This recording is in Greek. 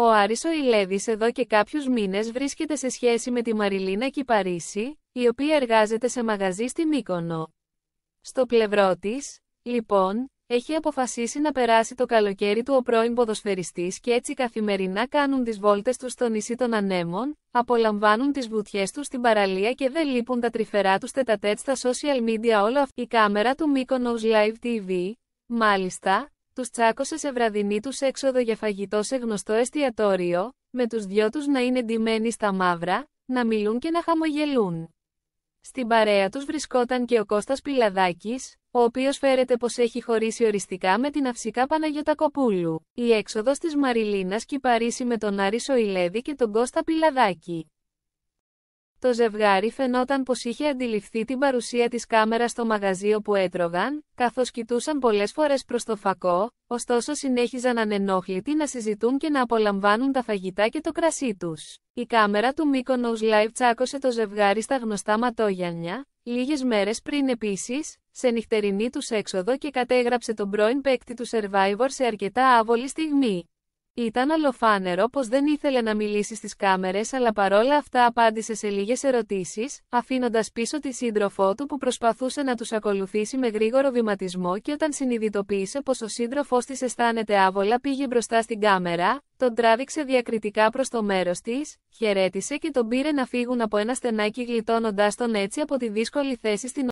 Ο Άρης ο εδώ και κάποιους μήνες βρίσκεται σε σχέση με τη Μαριλίνα Κυπαρίση, η οποία εργάζεται σε μαγαζί στη Μύκονο. Στο πλευρό της, λοιπόν, έχει αποφασίσει να περάσει το καλοκαίρι του ο πρώην ποδοσφαιριστής και έτσι καθημερινά κάνουν τις βόλτες τους στο νησί των ανέμων, απολαμβάνουν τις βουτιές τους στην παραλία και δεν λείπουν τα τρυφερά τους τετατέτ στα social media όλο αυτή η κάμερα του Mykonos Live TV. Μάλιστα, τους τσάκωσες σε βραδινή τους έξοδο για φαγητό σε γνωστό εστιατόριο, με τους δυο τους να είναι ντυμένοι στα μαύρα, να μιλούν και να χαμογελούν. Στην παρέα τους βρισκόταν και ο Κώστας πιλαδάκης, ο οποίος φέρεται πως έχει χωρίσει οριστικά με την αυσικά Κοπούλου, Η έξοδος της Μαριλίνας Κυπαρίση με τον Άρη Σοηλέδη και τον Κώστα Πιλαδάκη. Το ζευγάρι φαινόταν πως είχε αντιληφθεί την παρουσία της κάμερας στο μαγαζί όπου έτρωγαν, καθώς κοιτούσαν πολλές φορές προς το φακό, ωστόσο συνέχιζαν ανενόχλητοι να συζητούν και να απολαμβάνουν τα φαγητά και το κρασί τους. Η κάμερα του Mykonos Live τσάκωσε το ζευγάρι στα γνωστά ματόγιανια, λίγες μέρες πριν επίσης, σε νυχτερινή τους έξοδο και κατέγραψε τον πρώην παίκτη του Survivor σε αρκετά άβολη στιγμή. Ήταν αλοφάνερο πως δεν ήθελε να μιλήσει στις κάμερες αλλά παρόλα αυτά απάντησε σε λίγες ερωτήσεις, αφήνοντας πίσω τη σύντροφό του που προσπαθούσε να τους ακολουθήσει με γρήγορο βηματισμό και όταν συνειδητοποίησε πως ο σύντροφός της αισθάνεται άβολα πήγε μπροστά στην κάμερα, τον τράβηξε διακριτικά προς το μέρος της, χαιρέτησε και τον πήρε να φύγουν από ένα στενάκι γλιτώνοντας τον έτσι από τη δύσκολη θέση στην